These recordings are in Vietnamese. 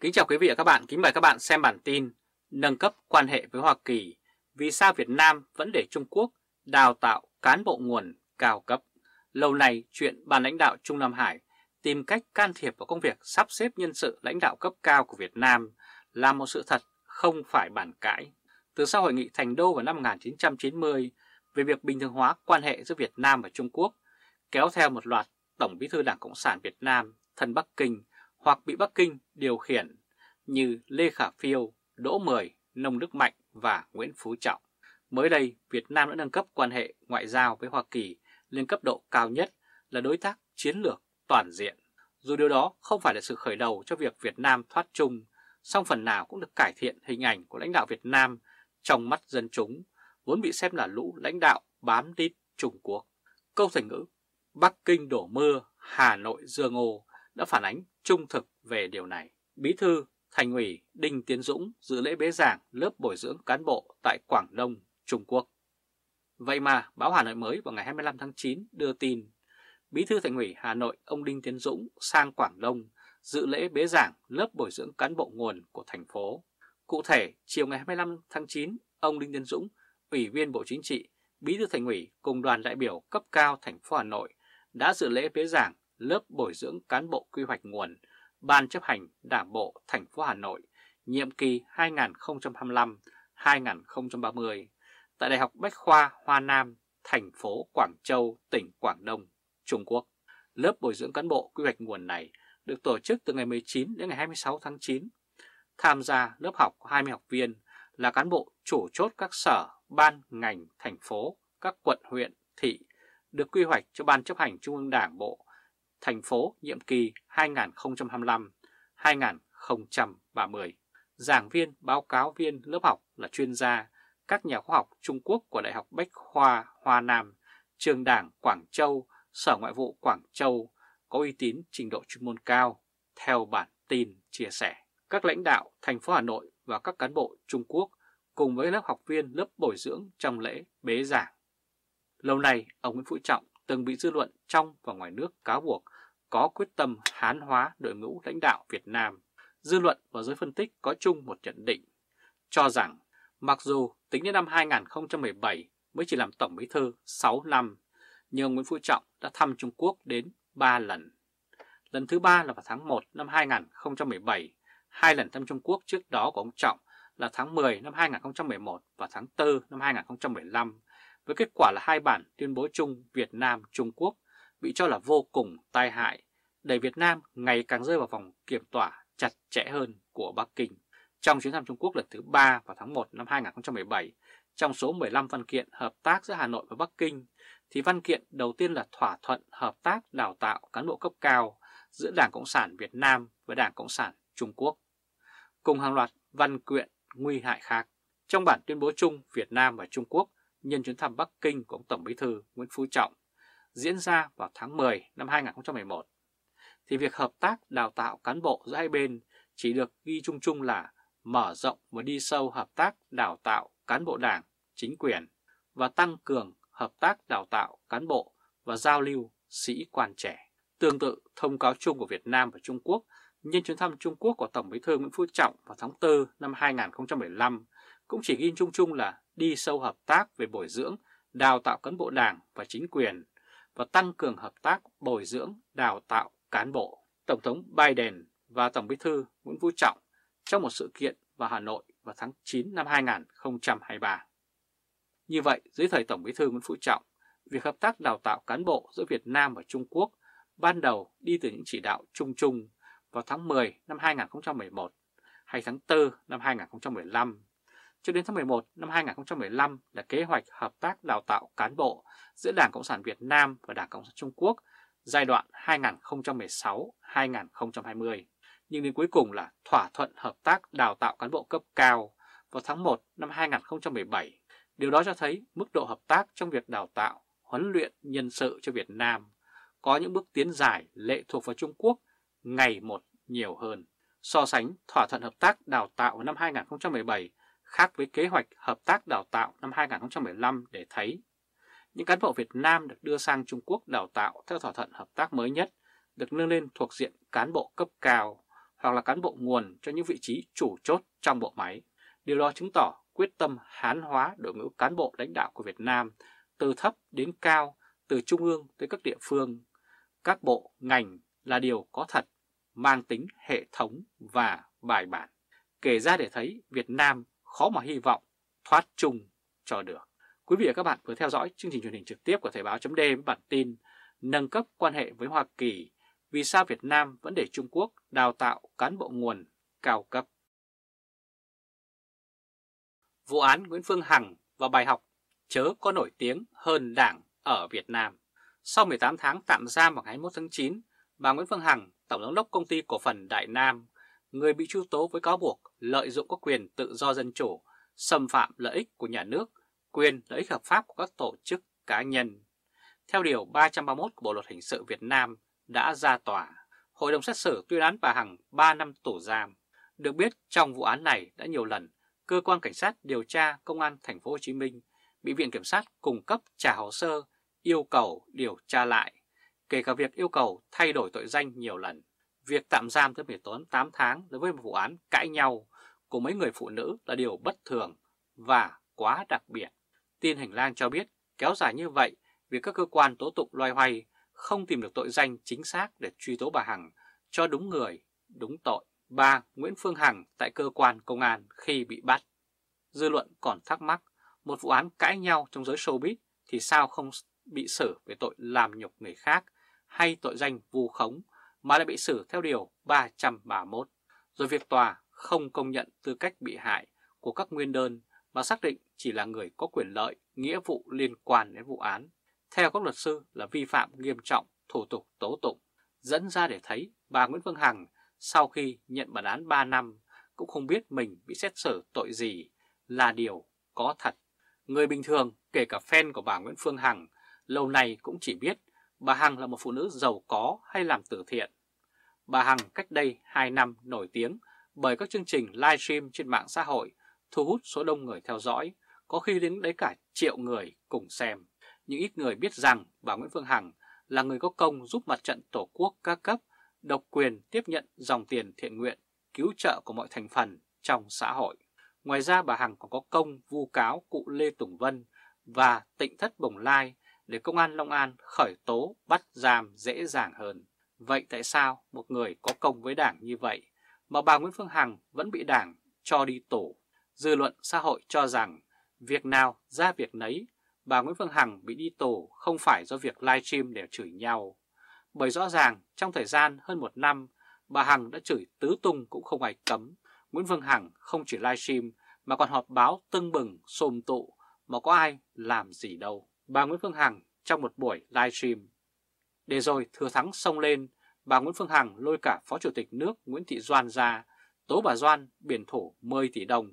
Kính chào quý vị và các bạn, kính mời các bạn xem bản tin Nâng cấp quan hệ với Hoa Kỳ vì sao Việt Nam vẫn để Trung Quốc đào tạo cán bộ nguồn cao cấp. Lâu nay chuyện ban lãnh đạo Trung Nam Hải tìm cách can thiệp vào công việc sắp xếp nhân sự lãnh đạo cấp cao của Việt Nam là một sự thật không phải bàn cãi. Từ sau hội nghị Thành Đô vào năm 1990 về việc bình thường hóa quan hệ giữa Việt Nam và Trung Quốc, kéo theo một loạt Tổng bí thư Đảng Cộng sản Việt Nam thân Bắc Kinh hoặc bị Bắc Kinh điều khiển như Lê Khả Phiêu, Đỗ Mười, Nông Đức Mạnh và Nguyễn Phú Trọng. Mới đây, Việt Nam đã nâng cấp quan hệ ngoại giao với Hoa Kỳ lên cấp độ cao nhất là đối tác chiến lược toàn diện. Dù điều đó không phải là sự khởi đầu cho việc Việt Nam thoát chung, song phần nào cũng được cải thiện hình ảnh của lãnh đạo Việt Nam trong mắt dân chúng, vốn bị xem là lũ lãnh đạo bám đít Trung Quốc. Câu thành ngữ Bắc Kinh đổ mưa, Hà Nội dưa ngô đã phản ánh trung thực về điều này. Bí thư Thành ủy Đinh Tiến Dũng dự lễ bế giảng lớp bồi dưỡng cán bộ tại Quảng Đông, Trung Quốc. Vậy mà báo Hà Nội mới vào ngày 25 tháng 9 đưa tin Bí thư Thành ủy Hà Nội ông Đinh Tiến Dũng sang Quảng Đông dự lễ bế giảng lớp bồi dưỡng cán bộ nguồn của thành phố. Cụ thể, chiều ngày 25 tháng 9, ông Đinh Tiến Dũng, Ủy viên Bộ Chính trị, Bí thư Thành ủy cùng đoàn đại biểu cấp cao thành phố Hà Nội đã dự lễ bế giảng lớp bồi dưỡng cán bộ quy hoạch nguồn Ban chấp hành Đảng bộ thành phố Hà Nội nhiệm kỳ 2025-2030 tại Đại học Bách khoa Hoa Nam, thành phố Quảng Châu, tỉnh Quảng Đông, Trung Quốc. Lớp bồi dưỡng cán bộ quy hoạch nguồn này được tổ chức từ ngày 19 đến ngày 26 tháng 9. Tham gia lớp học có 20 học viên là cán bộ chủ chốt các sở, ban, ngành, thành phố, các quận, huyện, thị được quy hoạch cho Ban chấp hành Trung ương Đảng Bộ thành phố nhiệm kỳ 2025-2030. Giảng viên, báo cáo viên lớp học là chuyên gia, các nhà khoa học Trung Quốc của Đại học Bách Khoa Hoa Nam, Trường Đảng Quảng Châu, Sở Ngoại vụ Quảng Châu có uy tín trình độ chuyên môn cao, theo bản tin chia sẻ. Các lãnh đạo thành phố Hà Nội và các cán bộ Trung Quốc cùng với lớp học viên lớp bồi dưỡng trong lễ bế giảng. Lâu nay, ông Nguyễn Phú Trọng từng bị dư luận trong và ngoài nước cáo buộc có quyết tâm hán hóa đội ngũ lãnh đạo Việt Nam. Dư luận và giới phân tích có chung một nhận định, cho rằng mặc dù tính đến năm 2017 mới chỉ làm Tổng Bí Thư 6 năm, nhưng Nguyễn Phú Trọng đã thăm Trung Quốc đến 3 lần. Lần thứ ba là vào tháng 1 năm 2017, hai lần thăm Trung Quốc trước đó của ông Trọng là tháng 10 năm 2011 và tháng 4 năm 2015 với kết quả là hai bản tuyên bố chung Việt Nam-Trung Quốc bị cho là vô cùng tai hại, đẩy Việt Nam ngày càng rơi vào vòng kiểm tỏa chặt chẽ hơn của Bắc Kinh. Trong chuyến thăm Trung Quốc lần thứ 3 vào tháng 1 năm 2017, trong số 15 văn kiện hợp tác giữa Hà Nội và Bắc Kinh, thì văn kiện đầu tiên là thỏa thuận hợp tác đào tạo cán bộ cấp cao giữa Đảng Cộng sản Việt Nam với Đảng Cộng sản Trung Quốc, cùng hàng loạt văn quyện nguy hại khác. Trong bản tuyên bố chung Việt Nam và Trung Quốc nhân chuyến thăm Bắc Kinh của ông Tổng Bí thư Nguyễn Phú Trọng diễn ra vào tháng 10 năm 2011, thì việc hợp tác đào tạo cán bộ giữa hai bên chỉ được ghi chung chung là mở rộng và đi sâu hợp tác đào tạo cán bộ đảng, chính quyền và tăng cường hợp tác đào tạo cán bộ và giao lưu sĩ quan trẻ. Tương tự, thông cáo chung của Việt Nam và Trung Quốc nhân chuyến thăm Trung Quốc của Tổng Bí thư Nguyễn Phú Trọng vào tháng 4 năm 2015 cũng chỉ ghi chung chung là đi sâu hợp tác về bồi dưỡng, đào tạo cán bộ đảng và chính quyền và tăng cường hợp tác bồi dưỡng, đào tạo cán bộ. Tổng thống Biden và Tổng bí thư Nguyễn Phú Trọng trong một sự kiện vào Hà Nội vào tháng 9 năm 2023. Như vậy, dưới thời Tổng bí thư Nguyễn Phú Trọng, việc hợp tác đào tạo cán bộ giữa Việt Nam và Trung Quốc ban đầu đi từ những chỉ đạo chung chung vào tháng 10 năm 2011 hay tháng 4 năm 2015 cho đến tháng 11 năm 2015 là kế hoạch hợp tác đào tạo cán bộ giữa Đảng Cộng sản Việt Nam và Đảng Cộng sản Trung Quốc giai đoạn 2016-2020. Nhưng đến cuối cùng là thỏa thuận hợp tác đào tạo cán bộ cấp cao vào tháng 1 năm 2017. Điều đó cho thấy mức độ hợp tác trong việc đào tạo, huấn luyện nhân sự cho Việt Nam có những bước tiến dài lệ thuộc vào Trung Quốc ngày một nhiều hơn. So sánh thỏa thuận hợp tác đào tạo năm 2017 khác với kế hoạch hợp tác đào tạo năm 2015 để thấy những cán bộ Việt Nam được đưa sang Trung Quốc đào tạo theo thỏa thuận hợp tác mới nhất được nâng lên thuộc diện cán bộ cấp cao hoặc là cán bộ nguồn cho những vị trí chủ chốt trong bộ máy. Điều đó chứng tỏ quyết tâm hán hóa đội ngũ cán bộ lãnh đạo của Việt Nam từ thấp đến cao, từ trung ương tới các địa phương. Các bộ, ngành là điều có thật, mang tính hệ thống và bài bản. Kể ra để thấy Việt Nam khó mà hy vọng thoát chung cho được. Quý vị và các bạn vừa theo dõi chương trình truyền hình trực tiếp của Thời báo chấm với bản tin Nâng cấp quan hệ với Hoa Kỳ vì sao Việt Nam vẫn để Trung Quốc đào tạo cán bộ nguồn cao cấp. Vụ án Nguyễn Phương Hằng và bài học chớ có nổi tiếng hơn đảng ở Việt Nam. Sau 18 tháng tạm giam vào ngày 21 tháng 9, bà Nguyễn Phương Hằng, Tổng giám đốc công ty cổ phần Đại Nam, người bị truy tố với cáo buộc lợi dụng các quyền tự do dân chủ, xâm phạm lợi ích của nhà nước, quyền lợi ích hợp pháp của các tổ chức cá nhân. Theo Điều 331 của Bộ Luật Hình sự Việt Nam đã ra tòa, Hội đồng xét xử tuyên án bà Hằng 3 năm tù giam. Được biết trong vụ án này đã nhiều lần, cơ quan cảnh sát điều tra công an thành phố Hồ Chí Minh bị viện kiểm sát cung cấp trả hồ sơ yêu cầu điều tra lại, kể cả việc yêu cầu thay đổi tội danh nhiều lần. Việc tạm giam tới 18 tháng đối với một vụ án cãi nhau của mấy người phụ nữ là điều bất thường và quá đặc biệt. Tin hành lang cho biết kéo dài như vậy vì các cơ quan tố tụng loay hoay không tìm được tội danh chính xác để truy tố bà Hằng cho đúng người, đúng tội. Bà Nguyễn Phương Hằng tại cơ quan công an khi bị bắt. Dư luận còn thắc mắc một vụ án cãi nhau trong giới showbiz thì sao không bị xử về tội làm nhục người khác hay tội danh vu khống mà lại bị xử theo Điều 331. Rồi việc tòa không công nhận tư cách bị hại của các nguyên đơn mà xác định chỉ là người có quyền lợi, nghĩa vụ liên quan đến vụ án, theo các luật sư là vi phạm nghiêm trọng thủ tục tố tụng, dẫn ra để thấy bà Nguyễn Phương Hằng sau khi nhận bản án 3 năm cũng không biết mình bị xét xử tội gì là điều có thật. Người bình thường, kể cả fan của bà Nguyễn Phương Hằng, lâu nay cũng chỉ biết bà Hằng là một phụ nữ giàu có hay làm từ thiện, bà Hằng cách đây 2 năm nổi tiếng bởi các chương trình livestream trên mạng xã hội thu hút số đông người theo dõi, có khi đến đấy cả triệu người cùng xem. Nhưng ít người biết rằng bà Nguyễn Phương Hằng là người có công giúp mặt trận Tổ quốc các cấp độc quyền tiếp nhận dòng tiền thiện nguyện, cứu trợ của mọi thành phần trong xã hội. Ngoài ra bà Hằng còn có công vu cáo cụ Lê Tùng Vân và tịnh thất Bồng Lai để công an Long An khởi tố bắt giam dễ dàng hơn. Vậy tại sao một người có công với Đảng như vậy mà bà Nguyễn Phương Hằng vẫn bị Đảng cho đi tổ Dư luận xã hội cho rằng việc nào ra việc nấy, bà Nguyễn Phương Hằng bị đi tổ không phải do việc live stream để chửi nhau. Bởi rõ ràng trong thời gian hơn một năm, bà Hằng đã chửi tứ tung cũng không ai cấm. Nguyễn Phương Hằng không chỉ live stream mà còn họp báo tưng bừng, xồm tụ mà có ai làm gì đâu. Bà Nguyễn Phương Hằng trong một buổi live stream để rồi thừa thắng xông lên, bà Nguyễn Phương Hằng lôi cả Phó Chủ tịch nước Nguyễn Thị Doan ra, tố bà Doan biển thủ 10 tỷ đồng,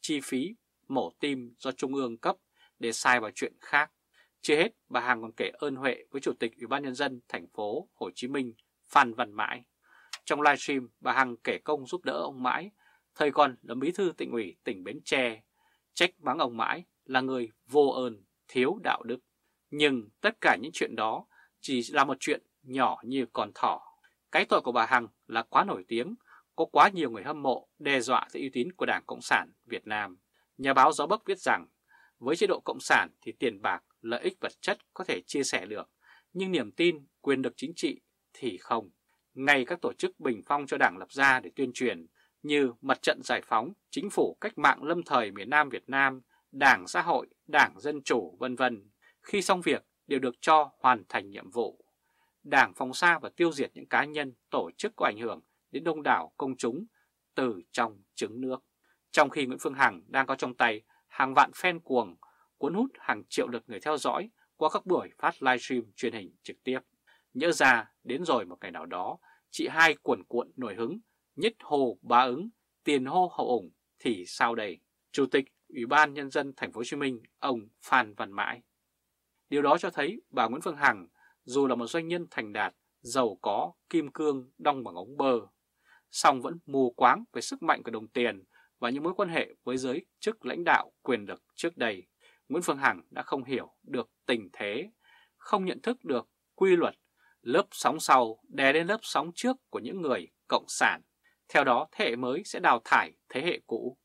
chi phí mổ tim do Trung ương cấp để sai vào chuyện khác. Chưa hết, bà Hằng còn kể ơn huệ với Chủ tịch Ủy ban Nhân dân thành phố Hồ Chí Minh Phan Văn Mãi. Trong livestream, bà Hằng kể công giúp đỡ ông Mãi, thời còn là bí thư tỉnh ủy tỉnh Bến Tre, trách mắng ông Mãi là người vô ơn, thiếu đạo đức. Nhưng tất cả những chuyện đó chỉ là một chuyện nhỏ như con thỏ. Cái tội của bà Hằng là quá nổi tiếng, có quá nhiều người hâm mộ đe dọa tới uy tín của Đảng Cộng sản Việt Nam. Nhà báo Gió Bắc viết rằng, với chế độ Cộng sản thì tiền bạc, lợi ích vật chất có thể chia sẻ được, nhưng niềm tin, quyền lực chính trị thì không. Ngay các tổ chức bình phong cho Đảng lập ra để tuyên truyền như Mặt trận Giải phóng, Chính phủ Cách mạng Lâm thời miền Nam Việt Nam, Đảng Xã hội, Đảng Dân chủ, vân vân. Khi xong việc đều được cho hoàn thành nhiệm vụ. Đảng phòng xa và tiêu diệt những cá nhân, tổ chức có ảnh hưởng đến đông đảo công chúng từ trong trứng nước. Trong khi Nguyễn Phương Hằng đang có trong tay hàng vạn fan cuồng cuốn hút hàng triệu lượt người theo dõi qua các buổi phát livestream truyền hình trực tiếp. Nhớ ra đến rồi một ngày nào đó, chị hai cuộn cuộn nổi hứng, nhất hồ bá ứng, tiền hô hậu ủng thì sao đây? Chủ tịch Ủy ban nhân dân thành phố Hồ Chí Minh, ông Phan Văn Mãi Điều đó cho thấy bà Nguyễn Phương Hằng, dù là một doanh nhân thành đạt, giàu có, kim cương, đong bằng ống bơ, song vẫn mù quáng về sức mạnh của đồng tiền và những mối quan hệ với giới chức lãnh đạo quyền lực trước đây. Nguyễn Phương Hằng đã không hiểu được tình thế, không nhận thức được quy luật lớp sóng sau đè lên lớp sóng trước của những người cộng sản. Theo đó, thế hệ mới sẽ đào thải thế hệ cũ.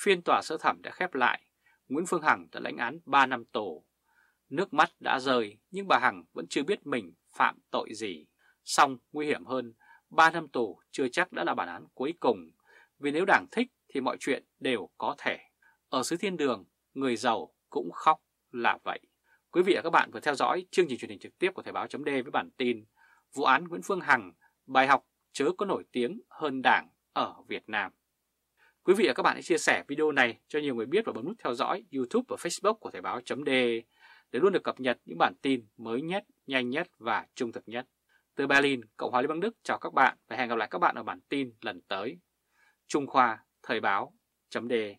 Phiên tòa sơ thẩm đã khép lại. Nguyễn Phương Hằng đã lãnh án 3 năm tù Nước mắt đã rơi nhưng bà Hằng vẫn chưa biết mình phạm tội gì. Xong nguy hiểm hơn, 3 năm tù chưa chắc đã là bản án cuối cùng. Vì nếu Đảng thích thì mọi chuyện đều có thể. Ở xứ thiên đường, người giàu cũng khóc là vậy. Quý vị và các bạn vừa theo dõi chương trình truyền hình trực tiếp của Thời báo d với bản tin Vụ án Nguyễn Phương Hằng, bài học chớ có nổi tiếng hơn Đảng ở Việt Nam. Quý vị và các bạn hãy chia sẻ video này cho nhiều người biết và bấm nút theo dõi YouTube và Facebook của Thời báo d để luôn được cập nhật những bản tin mới nhất, nhanh nhất và trung thực nhất. Từ Berlin, Cộng hòa Liên bang Đức chào các bạn và hẹn gặp lại các bạn ở bản tin lần tới. Trung Khoa, Thời báo, chấm đề.